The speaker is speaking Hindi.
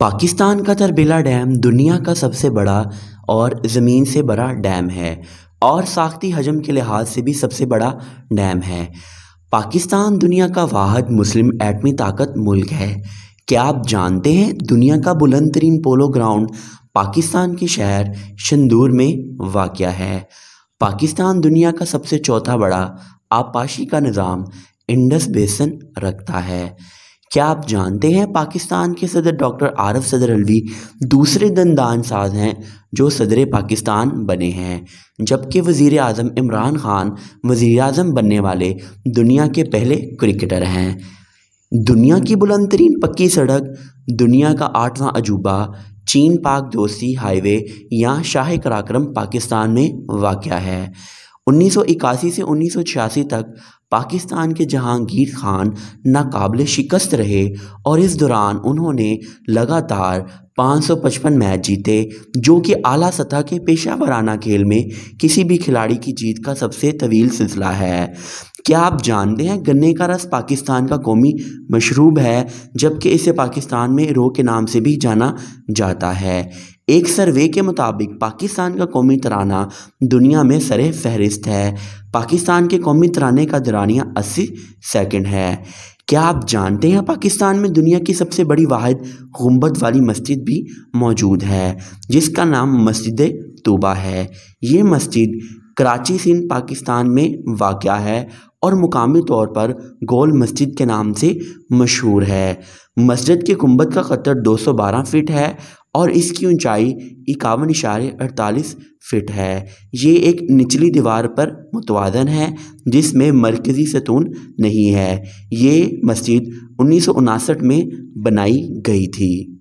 पाकिस्तान का तरबेला डैम दुनिया का सबसे बड़ा और ज़मीन से बड़ा डैम है और साख्ती हजम के लिहाज से भी सबसे बड़ा डैम है पाकिस्तान दुनिया का वाहद मुस्लिम एटमी ताकत मुल्क है क्या आप जानते हैं दुनिया का बुलंद तरीन पोलो ग्राउंड पाकिस्तान के शहर शंदूर में वाक़ है पाकिस्तान दुनिया का सबसे चौथा बड़ा आपाशी का निज़ाम इंडस बेसन रखता है क्या आप जानते हैं पाकिस्तान के सदर डॉक्टर आरफ सदर अलवी दूसरे दंदान साज हैं जो सदर पाकिस्तान बने हैं जबकि वज़ी अजम इमरान ख़ान वज़ी अजम बनने वाले दुनिया के पहले क्रिकेटर हैं दुनिया की बुलंद तरीन पक्की सड़क दुनिया का आठवां अजूबा चीन पाक दोस्ती हाईवे या शाह कराक्रम पाकिस्तान में वाक़ है 1981 से 1986 तक पाकिस्तान के जहांगीर खान नाकबले शिकस्त रहे और इस दौरान उन्होंने लगातार 555 मैच जीते जो कि आला सतह के पेशा खेल में किसी भी खिलाड़ी की जीत का सबसे तवील सिलसिला है क्या आप जानते हैं गन्ने का रस पाकिस्तान का कौमी मशरूब है जबकि इसे पाकिस्तान में रो के नाम से भी जाना जाता है एक सर्वे के मुताबिक पाकिस्तान का कौमी तराना दुनिया में सर फहरिस्त है पाकिस्तान के कौमी तराने का दरानिया अस्सी सेकेंड है क्या आप जानते हैं पाकिस्तान में दुनिया की सबसे बड़ी वाद गुम्बद वाली मस्जिद भी मौजूद है जिसका नाम मस्जिद तोबा है ये मस्जिद कराची सिंध पाकिस्तान में वाक़ है और मुकामी तौर पर गोल मस्जिद के नाम से मशहूर है मस्जिद के गुम्बद का कतर 212 फीट है और इसकी ऊंचाई इक्यावन इशारे अड़तालीस फिट है ये एक निचली दीवार पर मुतवादन है जिसमें मरकज़ी सतून नहीं है ये मस्जिद उन्नीस में बनाई गई थी